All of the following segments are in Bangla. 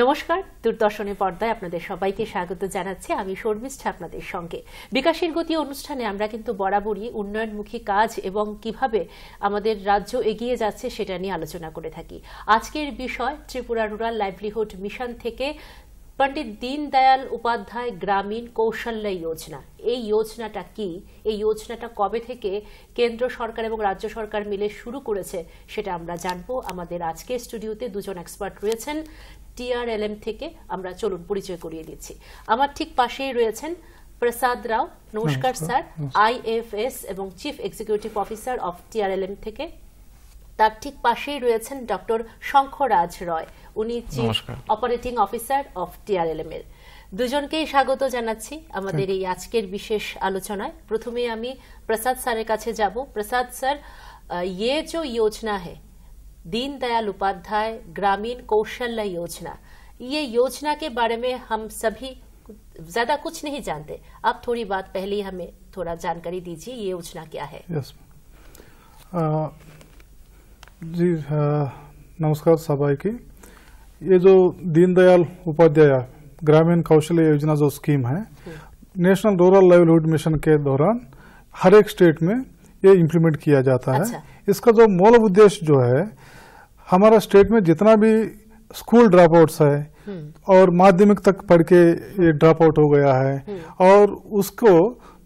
নমস্কার দূরদর্শনের পর্দায় আপনাদের সবাইকে স্বাগত জানাচ্ছি আমি শর্মিষ্ঠা আপনাদের সঙ্গে বিকাশের গতি অনুষ্ঠানে আমরা কিন্তু বরাবরই উন্নয়নমুখী কাজ এবং কিভাবে আমাদের রাজ্য এগিয়ে যাচ্ছে সেটা নিয়ে আলোচনা করে থাকি আজকের বিষয় ত্রিপুরা রুরাল লাইভলিহুড মিশন থেকে পণ্ডিত দীনদয়াল উপাধ্যায় গ্রামীণ কৌশল্য যোজনা এই যোজনাটা কি এই যোজনাটা কবে থেকে কেন্দ্র সরকার এবং রাজ্য সরকার মিলে শুরু করেছে সেটা আমরা জানব আমাদের আজকে স্টুডিওতে দুজন এক্সপার্ট রয়েছেন টিআরএলএম থেকে আমরা চলুন পরিচয় করিয়ে দিচ্ছি আমার ঠিক পাশেই রয়েছেন প্রসাদ রাও নমস্কার হ্যাঁ, স্যার আইএফএস এবং chief executive officer of TRLM থেকে তার ঠিক পাশেই রয়েছেন ডক্টর শঙ্খরাজ রয় উনি chief operating officer of TRLM এর দুজনকেই স্বাগত জানাচ্ছি আমাদের এই আজকের বিশেষ আলোচনায় প্রথমে আমি প্রসাদ স্যারের কাছে যাব প্রসাদ স্যার ইয়ে যে যোজনা হ্যাঁ दीनदयाल उपाध्याय ग्रामीण कौशल्य योजना ये योजना के बारे में हम सभी ज्यादा कुछ नहीं जानते आप थोड़ी बात पहले ही हमें थोड़ा जानकारी दीजिए ये योजना क्या है yes. आ, uh, जी uh, नमस्कार सबाई की ये जो दीनदयाल उपाध्याय ग्रामीण कौशल्य योजना जो स्कीम है नेशनल रूरल लाइवलीहुड मिशन के दौरान हर एक स्टेट में ये इम्प्लीमेंट किया जाता अच्छा। है इसका जो मूल उद्देश्य जो है हमारा स्टेट में जितना भी स्कूल ड्रॉप आउट्स है हम्म। और माध्यमिक तक पढ़ के ये ड्रॉप आउट हो गया है हम्म। और उसको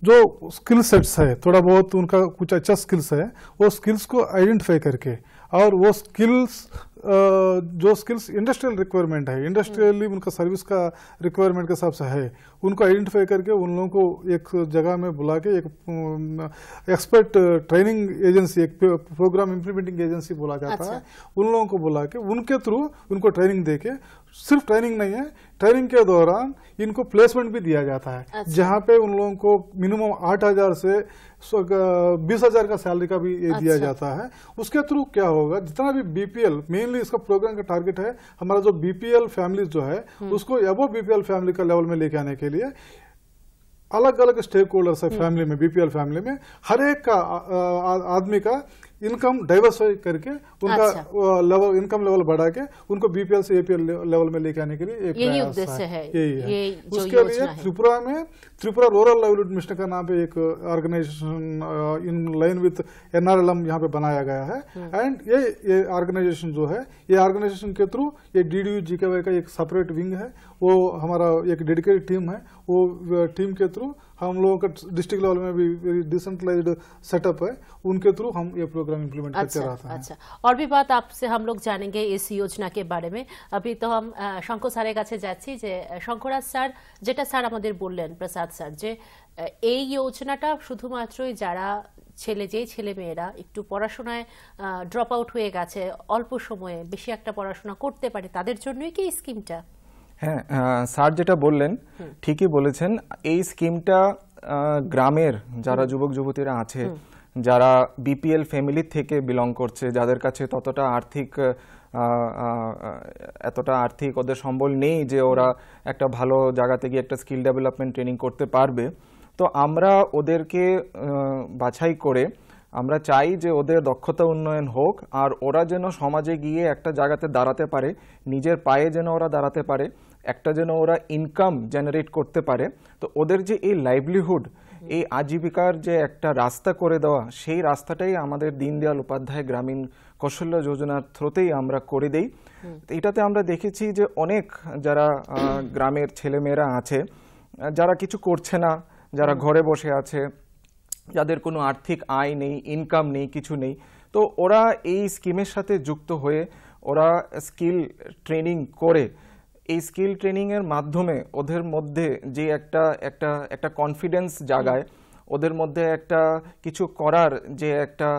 जो स्किल सेट्स है थोड़ा बहुत उनका कुछ अच्छा स्किल्स है वो स्किल्स को आइडेंटिफाई करके और वो स्किल्स जो स्किल्स इंडस्ट्रियल रिक्वायरमेंट है इंडस्ट्रियली हम्म। उनका सर्विस का रिक्वायरमेंट के हिसाब से है उनको आइडेंटिफाई करके उन लोगों को एक जगह में बुला के एक एक्सपर्ट ट्रेनिंग एजेंसी एक प्रोग्राम इम्प्लीमेंटिंग एजेंसी बोला जाता अच्छा। है उन लोगों को बुला के उनके थ्रू उनको ट्रेनिंग दे के सिर्फ ट्रेनिंग नहीं है ट्रेनिंग के दौरान इनको प्लेसमेंट भी दिया जाता है अच्छा। जहाँ पे उन लोगों को मिनिमम आठ हजार से बीस हजार का सैलरी का भी ये अच्छा। दिया जाता है उसके थ्रू क्या होगा जितना भी बीपीएल मेनली इसका प्रोग्राम का टारगेट है हमारा जो बीपीएल फैमिली जो है हम्म। उसको एबो बीपीएल फैमिली का लेवल में लेके आने के लिए अलग अलग स्टेक होल्डर्स है फैमिली हम्म। में बीपीएल फैमिली में हर एक का आदमी का इनकम डाइवर्सिफाई करके उनका अच्छा। लेवल इनकम लेवल बढ़ा के उनको बीपीएल से एपीएल लेवल में लेके आने के लिए एक यही उद्देश्य है यही है ये उसके लिए त्रिपुरा में त्रिपुरा रूरल लाइवलीहुड मिशन का नाम पे एक organisation in line with NRLM यहाँ पे बनाया गया है एंड हम्म। ये ये ऑर्गेनाइजेशन जो है ये ऑर्गेनाइजेशन के थ्रू ये डीडीयू जीकेवाई का एक सेपरेट विंग है वो हमारा एक डेडिकेटेड टीम है वो टीम के थ्रू हम लोगों का डिस्ट्रिक्ट लेवल में भी डिसेंट्रलाइज सेटअप है उनके थ्रू हम ये प्रोग्राम इम्प्लीमेंट करते रहते हैं अच्छा और भी बात आपसे हम लोग जानेंगे इस योजना के बारे में अभी तो हम শঙ্কর স্যারের কাছে যাচ্ছি যে শঙ্করাজ স্যার যেটা স্যার আমাদের বললেন প্রসাদ স্যার যে এই যোজনাটা শুধুমাত্রই যারা ছেলে যেই ছেলে মেয়েরা একটু পড়াশোনায় ড্রপ আউট হয়ে গেছে অল্প সময়ে বেশি একটা পড়াশোনা করতে পারে তাদের জন্যই কি স্কিমটা হ্যাঁ স্যার যেটা বললেন ঠিকই বলেছেন এই স্কিমটা গ্রামের যারা যুবক যুবতীরা আছে যারা বিপিএল ফ্যামিলি থেকে বিলং করছে যাদের কাছে ততটা আর্থিক এতটা আর্থিক ওদের সম্বল নেই যে ওরা একটা ভালো জায়গাতে গিয়ে একটা স্কিল ডেভেলপমেন্ট ট্রেনিং করতে পারবে তো আমরা ওদেরকে বাছাই করে আমরা চাই যে ওদের দক্ষতা উন্নয়ন হোক আর ওরা যেন সমাজে গিয়ে একটা জায়গাতে দাঁড়াতে পারে নিজের পায়ে যেন ওরা দাঁড়াতে পারে একটা যেন ওরা ইনকাম জেনারেট করতে পারে তো ওদের যে এই লাইভলিহুড এই আজীবিকার যে একটা রাস্তা করে দেওয়া সেই রাস্তাটাই আমাদের দিনদয়াল উপাধ্যায় গ্রামীণ কৌশল্য যোজনার থ্রোতেই আমরা করে দেই এটাতে আমরা দেখেছি যে অনেক যারা গ্রামের ছেলেমেয়েরা আছে যারা কিছু করছে না যারা ঘরে বসে আছে যাদের কোনো আর্থিক আয় নেই ইনকাম নেই কিছু নেই তো ওরা এই স্কিমের সাথে যুক্ত হয়ে ওরা স্কিল ট্রেনিং করে এই স্কিল ট্রেনিংয়ের মাধ্যমে ওদের মধ্যে যে একটা একটা একটা কনফিডেন্স জাগায় ওদের মধ্যে একটা কিছু করার যে একটা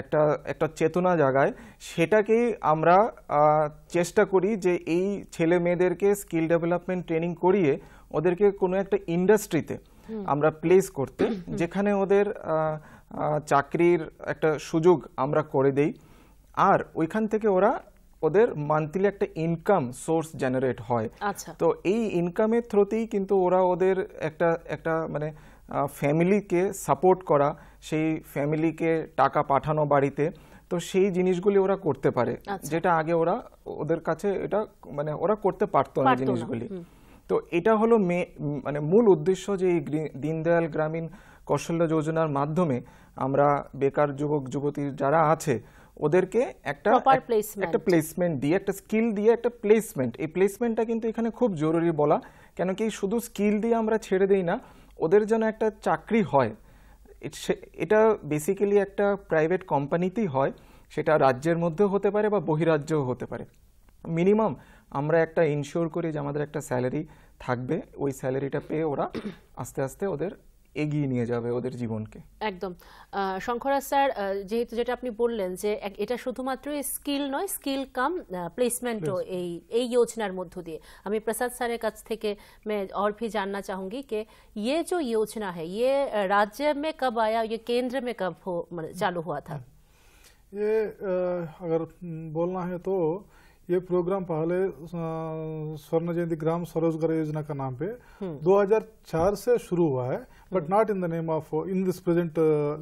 একটা একটা চেতনা জাগায় সেটাকেই আমরা চেষ্টা করি যে এই ছেলে মেয়েদেরকে স্কিল ডেভেলপমেন্ট ট্রেনিং করিয়ে ওদেরকে কোনো একটা ইন্ডাস্ট্রিতে আমরা প্লেস করতে যেখানে ওদের চাকরির একটা সুযোগ আমরা করে দেই আর ওইখান থেকে ওরা ওদের মান্থলি একটা ইনকাম সোর্স জেনারেট হয় আচ্ছা। তো এই ইনকামের থ্রুতেই কিন্তু ওরা ওদের একটা একটা মানে ফ্যামিলিকে সাপোর্ট করা সেই ফ্যামিলিকে টাকা পাঠানো বাড়িতে তো সেই জিনিসগুলি ওরা করতে পারে আচ্ছা। যেটা আগে ওরা ওদের কাছে এটা মানে ওরা করতে পারতো না জিনিসগুলি তো এটা হলো মানে মূল উদ্দেশ্য যে এই দীনদয়াল গ্রামীণ কৌশল্য যোজনার মাধ্যমে আমরা বেকার যুবক যুবতী যারা আছে ওদেরকে একটা একটা প্লেসমেন্ট দিয়ে একটা স্কিল দিয়ে একটা প্লেসমেন্ট এই প্লেসমেন্টটা কিন্তু এখানে খুব জরুরি বলা কেন কি শুধু স্কিল দিয়ে আমরা ছেড়ে দিই না ওদের যেন একটা চাকরি হয় এটা বেসিক্যালি একটা প্রাইভেট কোম্পানিতেই হয় সেটা রাজ্যের মধ্যেও হতে পারে বা বহিরাজ্যও হতে পারে মিনিমাম আমরা একটা ইনশিওর করি যে আমাদের একটা স্যালারি থাকবে ওই স্যালারিটা পেয়ে ওরা আস্তে আস্তে ওদের এগিয়ে নিয়ে যাবে ওদের জীবনকে একদম শঙ্করা স্যার যেহেতু যেটা আপনি বললেন যে এটা শুধুমাত্র স্কিল নয় স্কিল কাম প্লেসমেন্টও এই এই योजनाর মধ্য দিয়ে আমি प्रसाद স্যারের কাছ থেকে मैं और भी जानना चाहूंगी कि ये जो योजना है ये राज्य में कब आया ये केंद्र में कब हो चालू हुआ था ये अगर बोलना है तो ये प्रोग्राम पहले स्वर्ण जयंती ग्राम स्वरोजगार योजना का नाम पे 2004 से शुरू हुआ है but not in the name of in this present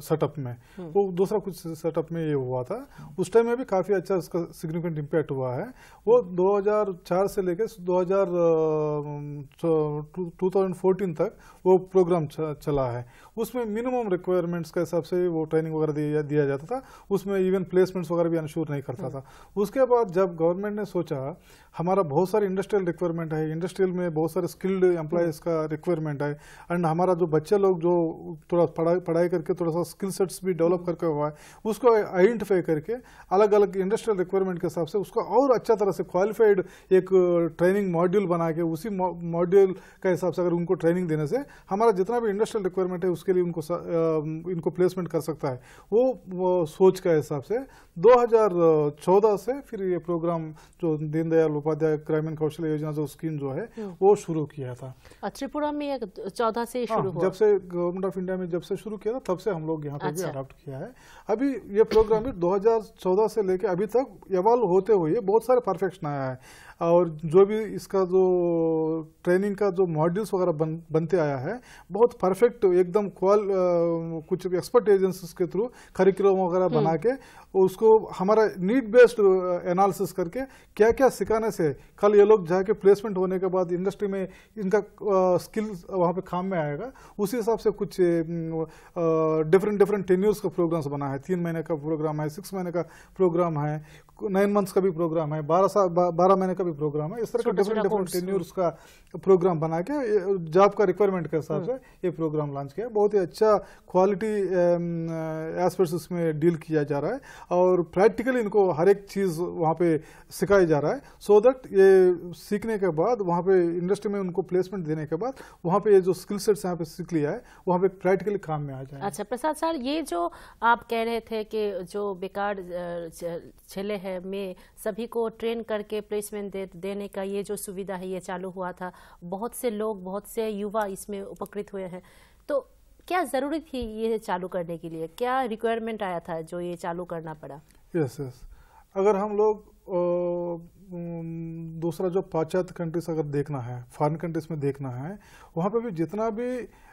setup में hmm. वो दूसरा कुछ सेटअप में ये हुआ था उस टाइम में भी काफ़ी अच्छा उसका सिग्निफिकेंट इम्पैक्ट हुआ है वो 2004 hmm. से लेकर 2014 तो, तक वो प्रोग्राम चला है उसमें मिनिमम रिक्वायरमेंट्स के हिसाब से वो ट्रेनिंग वगैरह दिया, जाता था उसमें इवन प्लेसमेंट्स वगैरह भी अनश्योर नहीं करता hmm. था उसके बाद जब गवर्नमेंट ने सोचा हमारा बहुत सारे इंडस्ट्रियल रिक्वायरमेंट है इंडस्ट्रियल में बहुत सारे स्किल्ड एम्प्लॉयज़ का रिक्वायरमेंट है एंड हमारा जो बच्चे बच्चे लोग जो थोड़ा पढ़ाई पढ़ाई करके थोड़ा सा स्किल सेट्स भी डेवलप करके हुआ है उसको आइडेंटिफाई करके अलग अलग इंडस्ट्रियल रिक्वायरमेंट के हिसाब से उसको और अच्छा तरह से क्वालिफाइड एक ट्रेनिंग मॉड्यूल बना के उसी मॉड्यूल के हिसाब से अगर उनको ट्रेनिंग देने से हमारा जितना भी इंडस्ट्रियल रिक्वायरमेंट है उसके लिए उनको इनको प्लेसमेंट कर सकता है वो, सोच के हिसाब से दो से फिर ये प्रोग्राम जो दीनदयाल उपाध्याय ग्रामीण कौशल योजना जो स्कीम जो है हम्म। वो शुरू किया था त्रिपुरा में चौदह से शुरू हाँ, जब से से गवर्नमेंट ऑफ इंडिया में जब से शुरू किया था तब से हम लोग यहाँ पे अच्छा। भी अडॉप्ट किया है अभी ये प्रोग्राम भी 2014 से लेके अभी तक एवॉल्व होते हुए बहुत सारे परफेक्शन आया है और जो भी इसका जो ट्रेनिंग का जो मॉड्यूल्स वगैरह बन, बनते आया है बहुत परफेक्ट एकदम क्वाल कुछ एक्सपर्ट एजेंसीज के थ्रू करिकुलम वगैरह हम्म। बना के उसको हमारा नीड बेस्ड एनालिसिस करके क्या क्या सिखाने से कल ये लोग जाके प्लेसमेंट होने के बाद इंडस्ट्री में इनका स्किल वहाँ पे काम में आएगा उसी हिसाब से कुछ डिफरेंट डिफरेंट टेन्यूर्स का प्रोग्राम्स बना है तीन महीने का प्रोग्राम है सिक्स महीने का प्रोग्राम है नाइन मंथ्स का भी प्रोग्राम है बारह साल बारह महीने का भी प्रोग्राम है इस तरह का डिफरेंट डिफरेंट टेन्यूर्स का प्रोग्राम बना के जॉब का रिक्वायरमेंट के हिसाब हाँ। से ये प्रोग्राम लॉन्च किया बहुत ही अच्छा क्वालिटी एस्पेक्ट्स um, उसमें डील किया जा रहा है और प्रैक्टिकली इनको हर एक चीज़ वहाँ पे सिखाया जा रहा है सो so दैट ये सीखने के बाद वहाँ पे इंडस्ट्री में उनको प्लेसमेंट देने के बाद वहाँ पे ये जो स्किल सेट्स यहाँ पे सीख लिया है वहाँ पे प्रैक्टिकली काम में आ जाए अच्छा प्रसाद सर ये जो आप कह रहे थे कि जो बेकार छेले है में सभी को ट्रेन करके प्लेसमेंट दे, देने का ये जो सुविधा है ये चालू हुआ था बहुत से लोग बहुत से युवा इसमें उपकृत हुए हैं तो क्या ज़रूरी थी ये चालू करने के लिए क्या रिक्वायरमेंट आया था जो ये चालू करना पड़ा यस yes, यस yes. अगर हम लोग दूसरा जो पाश्चात्य कंट्रीज अगर देखना है फॉरेन कंट्रीज में देखना है वहाँ पर भी जितना भी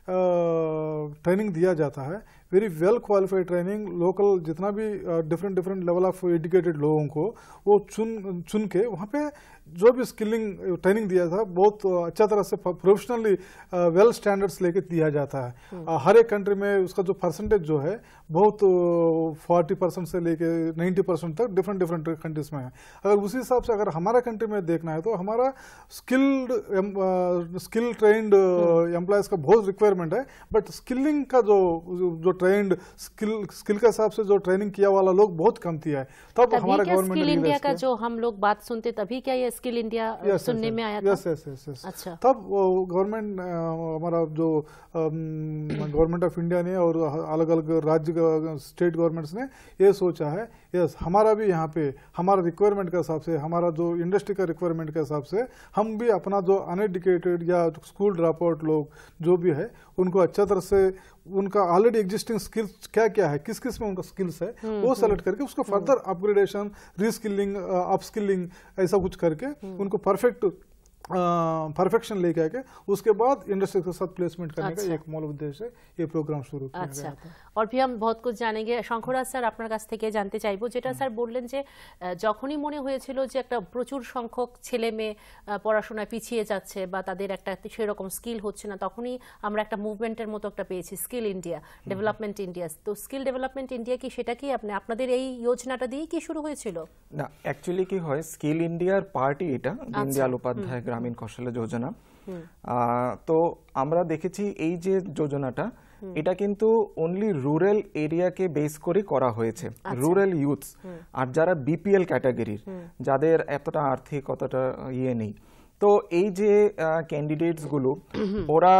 ट्रेनिंग दिया जाता है very well qualified training local जितना भी different different level of educated लोगों को वो चुन चुन के वहाँ पे जो भी स्किलिंग ट्रेनिंग uh, दिया था बहुत uh, अच्छा तरह से प्रोफेशनली वेल स्टैंडर्ड्स लेके दिया जाता है हम्म। uh, हर एक कंट्री में उसका जो परसेंटेज जो है बहुत फोर्टी परसेंट से लेके नाइन्टी परसेंट तक डिफरेंट डिफरेंट कंट्रीज में है अगर उसी हिसाब से अगर हमारा कंट्री में देखना है तो हमारा स्किल्ड स्किल ट्रेंड एम्प्लॉयज़ का बहुत रिक्वायरमेंट है बट स्किलिंग का जो जो ट्रेंड स्किल स्किल के हिसाब से जो ट्रेनिंग किया वाला लोग बहुत कम थी है तब हमारा गवर्नमेंट स्किल इंडिया का जो हम लोग बात सुनते तभी क्या ये स्किल इंडिया सुनने में आया यस यस यस अच्छा तब गवर्नमेंट हमारा जो गवर्नमेंट ऑफ इंडिया ने और अलग अलग राज्य स्टेट गवर्नमेंट्स ने ये सोचा है यस हमारा भी यहाँ पे हमारा रिक्वायरमेंट के हिसाब से हमारा जो इंडस्ट्री का रिक्वायरमेंट के हिसाब से हम भी अपना जो अनएडुकेटेड या स्कूल ड्रॉप आउट लोग जो भी है उनको अच्छा तरह से उनका ऑलरेडी एग्जिस्टिंग स्किल्स क्या क्या है किस किस में उनका स्किल्स है हम्म, वो सेलेक्ट हम्म। करके उसका फर्दर अपग्रेडेशन रीस्किलिंग अपस्किलिंग ऐसा कुछ करके हम्म। उनको परफेक्ट परफेक्शन लेके आके उसके बाद इंडस्ट्री के साथ प्लेसमेंट करने का एक मूल उद्देश्य ये প্রোগ্রাম শুরু করা আচ্ছা আর ভি আমরা বহুত কিছু জানেগে শঙ্করাজ স্যার আপনার কাছ থেকে জানতে চাইবো যেটা স্যার বললেন যে যখনই মনে হয়েছিল যে একটা প্রচুর সংখ্যক ছেলে মেয়ে পড়াশোনা পিছিয়ে যাচ্ছে বা তাদের একটা সেরকম স্কিল হচ্ছে না তখনই আমরা একটা মুভমেন্টের মতো একটা পেয়েছি স্কিল ইন্ডিয়া ডেভেলপমেন্ট ইন্ডিয়া তো স্কিল ডেভেলপমেন্ট ইন্ডিয়া কি সেটা কি আপনি আপনাদের এই যোজনাটা দিয়েই কি শুরু হয়েছিল না অ্যাকচুয়ালি কি হয় স্কিল ইন্ডিয়ার পার্টি এটা দীনদয়াল উপাধ্যায় গ্রামীণ কৌশল যোজনা তো আমরা দেখেছি এই যে যোজনাটা এটা কিন্তু অনলি রুরাল এরিয়াকে বেস করে করা হয়েছে রুরাল আচ্ছা। ইউথস আর যারা বিপিএল ক্যাটাগরির যাদের এতটা আর্থিক অতটা ইয়ে নেই তো এই যে ক্যান্ডিডেটসগুলো ওরা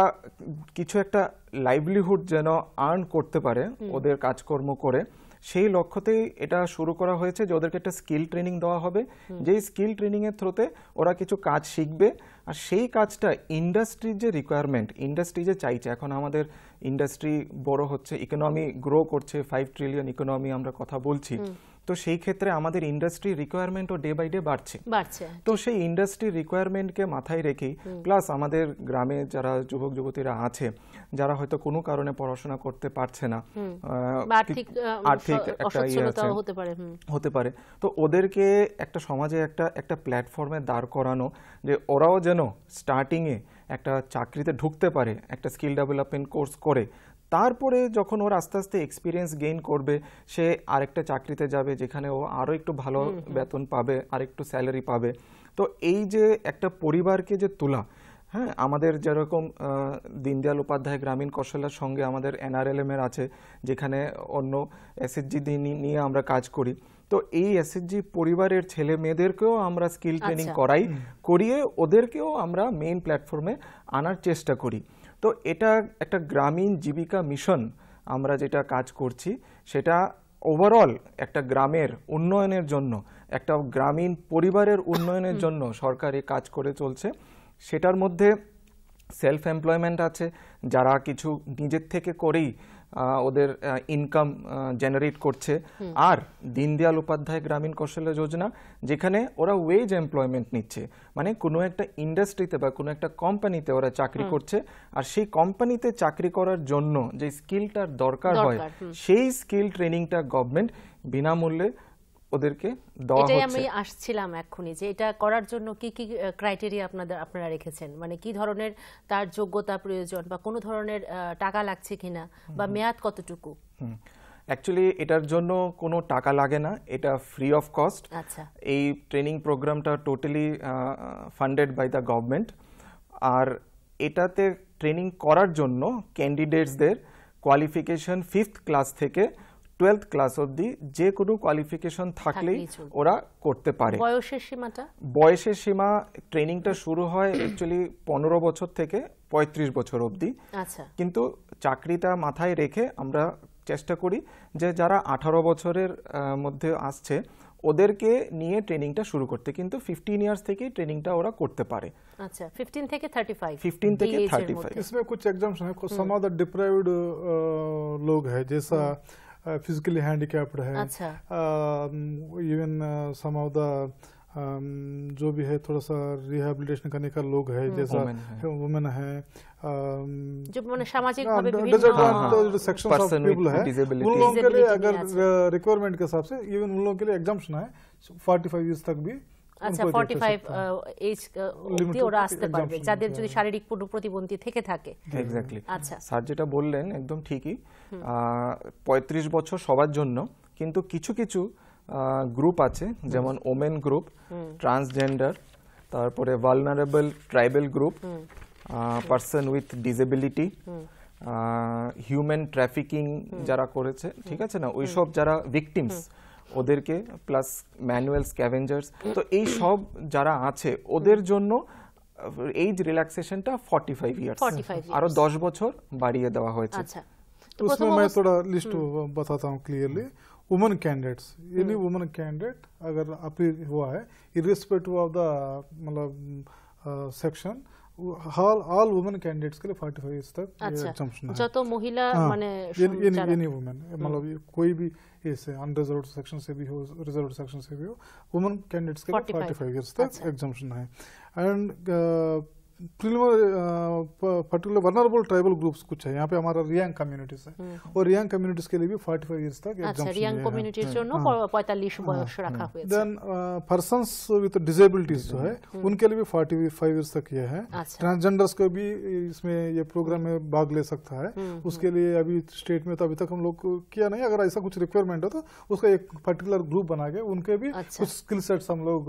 কিছু একটা লাইভলিহুড যেন আর্ন করতে পারে ওদের কাজকর্ম করে সেই লক্ষ্যতেই এটা শুরু করা হয়েছে যে ওদেরকে একটা স্কিল ট্রেনিং দেওয়া হবে যেই স্কিল ট্রেনিংয়ের থ্রুতে ওরা কিছু কাজ শিখবে আর সেই কাজটা ইন্ডাস্ট্রির যে রিকোয়ারমেন্ট ইন্ডাস্ট্রি যে চাইছে এখন আমাদের ইন্ডাস্ট্রি বড় হচ্ছে ইকোনমি গ্রো করছে ফাইভ ট্রিলিয়ন ইকোনমি আমরা কথা বলছি তো সেই ক্ষেত্রে আমাদের ইন্ডাস্ট্রি রিকোয়ারমেন্টও ডে বাই ডে বাড়ছে বাড়ছে তো সেই ইন্ডাস্ট্রি রিকোয়ারমেন্টকে মাথায় রেখেই প্লাস আমাদের গ্রামে যারা যুবক যুবতীরা আছে যারা হয়তো কোনো কারণে পড়াশোনা করতে পারছে না আর্থিক একটা ইয়ে আছে হতে পারে তো ওদেরকে একটা সমাজে একটা একটা প্ল্যাটফর্মে দাঁড় করানো যে ওরাও যেন স্টার্টিংয়ে একটা চাকরিতে ঢুকতে পারে একটা স্কিল ডেভেলপমেন্ট কোর্স করে তারপরে যখন ওর আস্তে আস্তে এক্সপিরিয়েন্স গেইন করবে সে আরেকটা চাকরিতে যাবে যেখানে ও আরও একটু ভালো বেতন পাবে আরেকটু স্যালারি পাবে তো এই যে একটা পরিবারকে যে তোলা হ্যাঁ আমাদের যেরকম দীনদয়াল উপাধ্যায় গ্রামীণ কৌশলের সঙ্গে আমাদের এনআরএলএমের আছে যেখানে অন্য এসএসজি নিয়ে আমরা কাজ করি তো এই এসএসজি পরিবারের ছেলে মেয়েদেরকেও আমরা স্কিল আচ্ছা। ট্রেনিং করাই করিয়ে ওদেরকেও আমরা মেইন প্ল্যাটফর্মে আনার চেষ্টা করি তো এটা একটা গ্রামীণ জীবিকা মিশন আমরা যেটা কাজ করছি সেটা ওভারঅল একটা গ্রামের উন্নয়নের জন্য একটা গ্রামীণ পরিবারের উন্নয়নের জন্য সরকারি কাজ করে চলছে সেটার মধ্যে সেলফ এমপ্লয়মেন্ট আছে যারা কিছু নিজের থেকে করেই ওদের ইনকাম জেনারেট করছে আর দিনদয়াল উপাধ্যায় গ্রামীণ কৌশল্য যোজনা যেখানে ওরা ওয়েজ এমপ্লয়মেন্ট নিচ্ছে মানে কোনো একটা ইন্ডাস্ট্রিতে বা কোনো একটা কোম্পানিতে ওরা চাকরি করছে আর সেই কোম্পানিতে চাকরি করার জন্য যে স্কিলটার দরকার হয় সেই স্কিল ট্রেনিংটা গভর্নমেন্ট বিনামূল্যে ওদেরকে দেওয়া হচ্ছে আমি আসছিলাম এক্ষুনি যে এটা করার জন্য কি কি ক্রাইটেরিয়া আপনাদের আপনারা রেখেছেন মানে কি ধরনের তার যোগ্যতা প্রয়োজন বা কোনো ধরনের টাকা লাগছে কিনা বা মেয়াদ কতটুকু অ্যাকচুয়ালি এটার জন্য কোনো টাকা লাগে না এটা ফ্রি অফ কস্ট আচ্ছা এই ট্রেনিং প্রোগ্রামটা totally funded by the government আর এটাতে ট্রেনিং করার জন্য ক্যান্ডিডেটসদের কোয়ালিফিকেশন ফিফথ ক্লাস থেকে টুয়েলথ ক্লাস অবধি যে কোনো কোয়ালিফিকেশন থাকলেই ওরা করতে পারে বয়সের সীমাটা বয়সের সীমা ট্রেনিংটা শুরু হয় অ্যাকচুয়ালি পনেরো বছর থেকে পঁয়ত্রিশ বছর অবধি আচ্ছা। কিন্তু চাকরিটা মাথায় রেখে আমরা চেষ্টা করি যে যারা আঠারো বছরের মধ্যে আসছে ওদেরকে নিয়ে ট্রেনিংটা শুরু করতে কিন্তু ফিফটিন ইয়ার্স থেকেই ট্রেনিংটা ওরা করতে পারে আচ্ছা ফিফটিন থেকে থার্টি ফাইভ ফিফটিন থেকে থার্টি ফাইভ इसमें कुछ एग्जाम्स हैं कुछ uh, some other physically uh, handicapped है इवन सम ऑफ द जो भी है थोड़ा सा रिहेबिलिटेशन करने का लोग है हम्म। जैसा वुमेन है उन लोगों के लिए अगर रिक्वायरमेंट अच्छा। के हिसाब से इवन उन लोगों के लिए एग्जाम्पन है फोर्टी फाइव ईयर्स तक भी আচ্ছা 45 এইজ হ্যাঁ। অবধি ওরা আসতে পারবে যাদের যদি হ্যাঁ। শারীরিক কোনো প্রতিবন্ধী থেকে থাকে এক্স্যাক্টলি আচ্ছা স্যার যেটা বললেন একদম ঠিকই 35 বছর সবার জন্য কিন্তু কিছু কিছু গ্রুপ আছে যেমন ওমেন গ্রুপ ট্রান্সজেন্ডার তারপরে vulnerable tribal group person with disability human trafficking যারা করেছে ঠিক আছে না ওইসব যারা ভিকটিমস ওদেরকে প্লাস ম্যানুয়াল স্ক্যাভেঞ্জার্স তো এই সব যারা আছে ওদের জন্য এইজ রিল্যাক্সেশনটা ফর্টি ফাইভ ইয়ার্স আরো দশ বছর বাড়িয়ে দেওয়া হয়েছে तो उसमें मैं थोड़ा लिस्ट बताता हूँ क्लियरली वुमन कैंडिडेट्स यानी वुमन कैंडिडेट अगर अपील हुआ है इरिस्पेक्टिव ऑफ द मतलब section uh, all all women candidates কে 45 এজ तक अच्छा, एग्जाम्पशन যত মহিলা মানে এনি এনি উমেন मतलब कोई भी ऐसे अनरिजर्व सेक्शन से भी हो रिजर्व सेक्शन से भी हो वुमेन कैंडिडेट्स के 45 इयर्स तक एग्जाम्पशन अच्छा। है and particular vulnerable tribal groups कुछ है यहाँ पे हमारा रियांग कम्युनिटीज है और रियांग कम्युनिटीज के लिए भी फाइव इयर्स तक अच्छा है हाँ। हाँ। विद डिजेबिलिटीज uh, जो है हम्म। उनके लिए भी फोर्टी फाइव ईयर्स तक ये है ट्रांसजेंडर्स अच्छा। को भी इसमें ये प्रोग्राम में भाग ले सकता है हम्म, हम्म। उसके लिए अभी स्टेट में तो अभी तक हम लोग किया नहीं अगर ऐसा कुछ रिक्वायरमेंट हो तो उसका एक पर्टिकुलर ग्रुप बना के उनके भी अच्छा। कुछ स्किल सेट्स हम लोग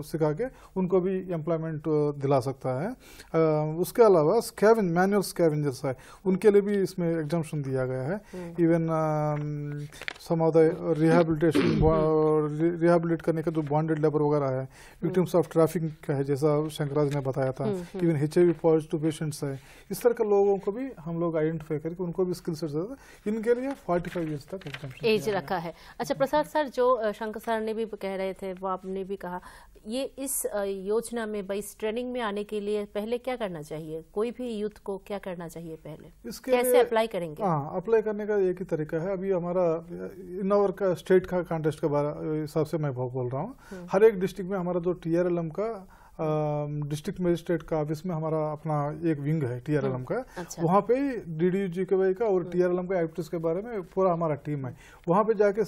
uh, सिखा के उनको भी एम्प्लॉयमेंट uh, दिला सकता है उसके अलावा स्कैविन मैनुअल स्कैविंजर्स है उनके लिए भी इसमें एग्जामेशन दिया गया है इवन सम रिहेबिलिटेशन रिहेबिलिट करने का जो बॉन्डेड लेबर वगैरह है विक्टिम्स ऑफ ट्रैफिकिंग का है जैसा शंकराज ने बताया था even H I V positive patients है इस तरह के लोगों को भी हम लोग आइडेंटिफाई करके उनको भी स्किल्स इनके लिए फोर्टी फाइव ईयर्स तक एग्जामेशन एज रखा है अच्छा प्रसाद सर जो शंकर सर ने भी कह रहे थे वो आपने भी कहा ये इस योजना में भाई इस ट्रेनिंग में आने के लिए पहले क्या करना चाहिए कोई भी यूथ को क्या करना चाहिए पहले इसके कैसे अप्लाई करेंगे हाँ अप्लाई करने का एक ही तरीका है अभी हमारा इनोवर का स्टेट का कॉन्टेस्ट के बारे हिसाब से मैं बोल रहा हूँ हम्म। हर एक डिस्ट्रिक्ट में हमारा जो टी का डिस्ट्रिक्ट मजिस्ट्रेट का ऑफिस में हमारा अपना एक विंग है टी हम्म, का अच्छा। वहाँ पे D D G K Y का और टी आर एल का एक्टिव के बारे में पूरा हमारा टीम है वहाँ पे जाके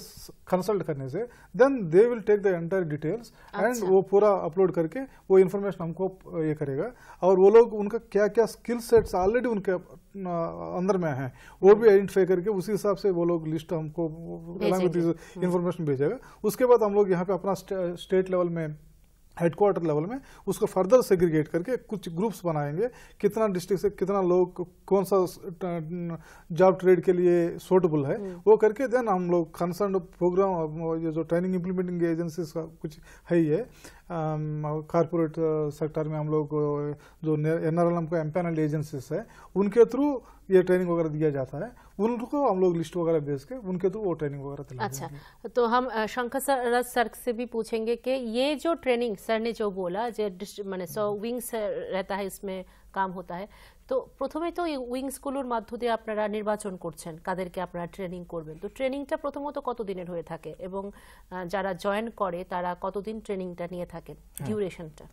कंसल्ट करने से then they will take the entire details and वो पूरा अपलोड करके वो इन्फॉर्मेशन हमको ये करेगा और वो लोग उनका क्या क्या स्किल सेट्स ऑलरेडी उनके अंदर में है वो भी आइडेंटिफाई करके उसी हिसाब से वो लोग लिस्ट हमको इन्फॉर्मेशन हम्म। भेजेगा उसके बाद हम लोग यहाँ पे अपना स्टेट लेवल में हेडक्वार्टर लेवल में उसको फर्दर सेग्रीगेट करके कुछ ग्रुप्स बनाएंगे कितना डिस्ट्रिक्ट से कितना लोग कौन सा जॉब ट्रेड के लिए सोटेबल है हम्म। वो करके देन हम लोग कंसर्न प्रोग्राम ये जो ट्रेनिंग इम्प्लीमेंटिंग एजेंसीज का कुछ है ही है कॉरपोरेट सेक्टर में हम लोग जो एन आर एल एम को एम एजेंसीज है उनके थ्रू ये ट्रेनिंग वगैरह दिया जाता है उनको हम लोग लिस्ट वगैरह भेज के उनके थ्रू वो ट्रेनिंग वगैरह अच्छा तो हम शंकर सर सर से भी पूछेंगे कि ये जो ट्रेनिंग सर ने जो बोला जो मैंने सौ विंग्स रहता है इसमें কাম হতা হয় তো প্রথমে তো এই উইংসগুলোর মধ্য দিয়ে আপনারা নির্বাচন করছেন কাদেরকে আপনারা ট্রেনিং করবেন তো ট্রেনিংটা প্রথমত কতদিনের হয়ে থাকে এবং যারা জয়েন করে তারা কতদিন ট্রেনিংটা নিয়ে থাকেন হ্যাঁ। ডিউরেশনটা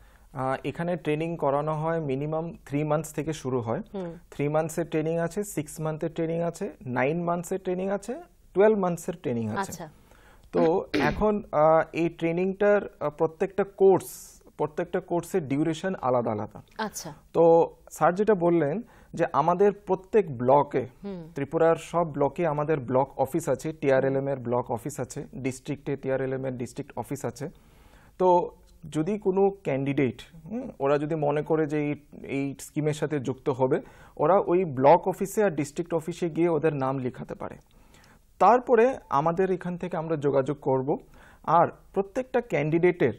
এখানে ট্রেনিং করানো হয় মিনিমাম থ্রি মান্থস থেকে শুরু হয় থ্রি মান্থসের ট্রেনিং আছে সিক্স মান্থের ট্রেনিং আছে নাইন মান্থসের ট্রেনিং আছে টুয়েলভ মান্থসের ট্রেনিং আছে আচ্ছা। তো এখন এই ট্রেনিংটার প্রত্যেকটা কোর্স প্রত্যেকটা কোর্সের ডিউরেশন আলাদা আলাদা আচ্ছা তো স্যার যেটা বললেন যে আমাদের প্রত্যেক ব্লকে ত্রিপুরার সব ব্লকে আমাদের ব্লক অফিস আছে টিআরএলএম এর ব্লক অফিস আছে ডিস্ট্রিক্টে টিআরএলএম এর ডিস্ট্রিক্ট অফিস আছে তো যদি কোনো ক্যান্ডিডেট ওরা যদি মনে করে যে এই এই স্কিমের সাথে যুক্ত হবে ওরা ওই ব্লক অফিসে আর ডিস্ট্রিক্ট অফিসে গিয়ে ওদের নাম লেখাতে পারে তারপরে আমাদের এখান থেকে আমরা যোগাযোগ করব আর প্রত্যেকটা ক্যান্ডিডেটের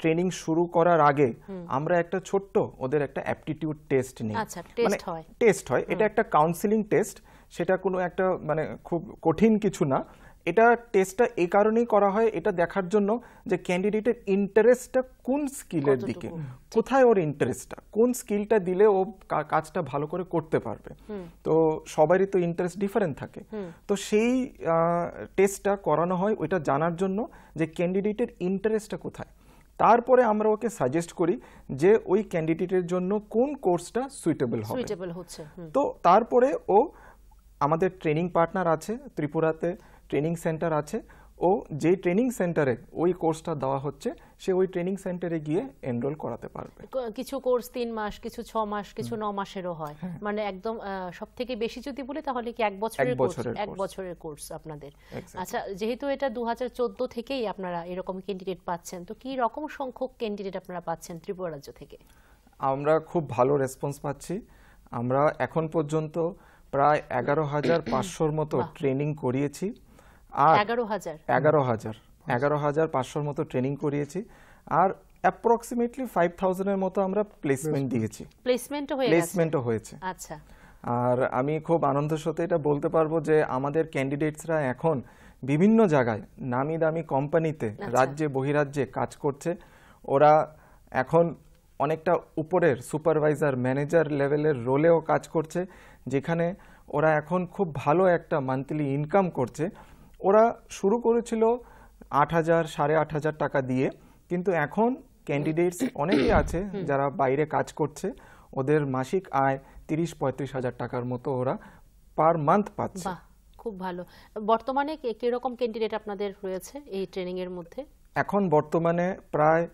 ট্রেনিং শুরু করার আগে আমরা একটা ছোট্ট ওদের একটা অ্যাপটিটিউড টেস্ট নিই আচ্ছা, মানে টেস্ট হয় এটা একটা কাউন্সিলিং টেস্ট সেটা কোনো একটা মানে খুব কঠিন কিছু না এটা টেস্টটা এ কারণেই করা হয় এটা দেখার জন্য যে ক্যান্ডিডেটের ইন্টারেস্টটা কোন স্কিলের দিকে কোথায় ওর ইন্টারেস্টটা কোন স্কিলটা দিলে ও কাজটা ভালো করে করতে পারবে তো সবারই তো ইন্টারেস্ট ডিফারেন্ট থাকে তো সেই টেস্টটা করানো হয় ওইটা জানার জন্য যে ক্যান্ডিডেটের ইন্টারেস্টটা কোথায় তারপরে আমরা ওকে সাজেস্ট করি যে ওই ক্যান্ডিডেটের জন্য কোন কোর্সটা সুইটেবল হবে সুইটেবল হচ্ছে তো তারপরে ও আমাদের ট্রেনিং পার্টনার আছে ত্রিপুরাতে ট্রেনিং সেন্টার আছে ও যে ট্রেনিং সেন্টারে ওই কোর্সটা দেওয়া হচ্ছে সে ওই ট্রেনিং সেন্টারে গিয়ে এনরোল করাতে পারবে কিছু কোর্স তিন মাস কিছু ছ মাস কিছু ন মাসেরও হয় হ্যাঁ। মানে একদম সব থেকে বেশি যদি বলে তাহলে কি এক বছরের কোর্স এক বছরের কোর্স আপনাদের আচ্ছা যেহেতু এটা দু থেকেই আপনারা এরকম ক্যান্ডিডেট পাচ্ছেন তো কি রকম সংখ্যক ক্যান্ডিডেট আপনারা পাচ্ছেন ত্রিপুরা রাজ্য থেকে আমরা খুব ভালো রেসপন্স পাচ্ছি আমরা এখন পর্যন্ত প্রায় এগারো হাজার পাঁচশোর মতো ট্রেনিং করিয়েছি আর এগারো হাজার এগারো হাজার আচ্ছা। পাঁচশোর মতো ট্রেনিং করিয়েছি আর অ্যাপ্রক্সিমেটলি ফাইভ থাউজেন্ডের মতো আমরা প্লেসমেন্ট দিয়েছি প্লেসমেন্টও প্লেসমেন্টও হয়েছে আচ্ছা আর আমি খুব আনন্দের সাথে এটা বলতে পারবো যে আমাদের ক্যান্ডিডেটসরা এখন বিভিন্ন জায়গায় নামি দামি কোম্পানিতে আচ্ছা। রাজ্যে বহিরাজ্যে কাজ করছে ওরা এখন অনেকটা উপরের সুপারভাইজার ম্যানেজার লেভেলের রোলেও কাজ করছে যেখানে ওরা এখন খুব ভালো একটা মান্থলি ইনকাম করছে ওরা শুরু করেছিল আট হাজার সাড়ে আট হাজার টাকা দিয়ে কিন্তু এখন ক্যান্ডিডেটস অনেকেই আছে যারা বাইরে কাজ করছে ওদের মাসিক আয় তিরিশ পঁয়ত্রিশ হাজার টাকার মতো ওরা পার মান্থ পাচ্ছে খুব ভালো বর্তমানে কীরকম ক্যান্ডিডেট আপনাদের রয়েছে এই ট্রেনিংয়ের মধ্যে এখন বর্তমানে প্রায়